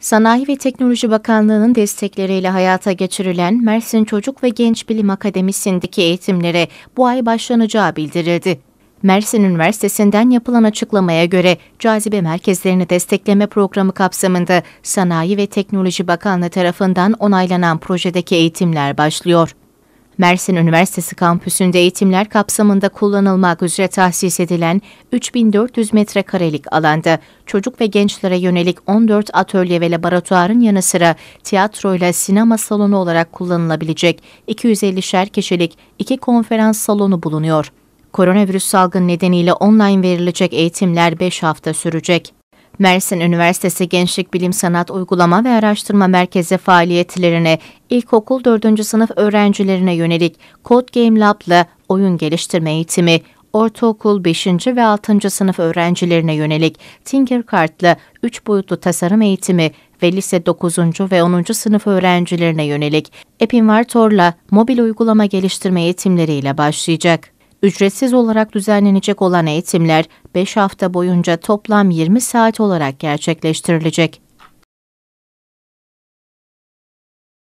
Sanayi ve Teknoloji Bakanlığı'nın destekleriyle hayata geçirilen Mersin Çocuk ve Genç Bilim Akademisi'ndeki eğitimlere bu ay başlanacağı bildirildi. Mersin Üniversitesi'nden yapılan açıklamaya göre cazibe merkezlerini destekleme programı kapsamında Sanayi ve Teknoloji Bakanlığı tarafından onaylanan projedeki eğitimler başlıyor. Mersin Üniversitesi kampüsünde eğitimler kapsamında kullanılmak üzere tahsis edilen 3400 metrekarelik alanda çocuk ve gençlere yönelik 14 atölye ve laboratuvarın yanı sıra tiyatroyla sinema salonu olarak kullanılabilecek 250'şer kişilik iki konferans salonu bulunuyor. Koronavirüs salgını nedeniyle online verilecek eğitimler 5 hafta sürecek. Mersin Üniversitesi Gençlik Bilim Sanat Uygulama ve Araştırma Merkezi faaliyetlerine ilkokul 4. sınıf öğrencilerine yönelik Code Game Lab'la oyun geliştirme eğitimi, ortaokul 5. ve 6. sınıf öğrencilerine yönelik Tinkercard'la 3 boyutlu tasarım eğitimi ve lise 9. ve 10. sınıf öğrencilerine yönelik Epinvartor'la mobil uygulama geliştirme eğitimleriyle başlayacak. Ücretsiz olarak düzenlenecek olan eğitimler 5 hafta boyunca toplam 20 saat olarak gerçekleştirilecek.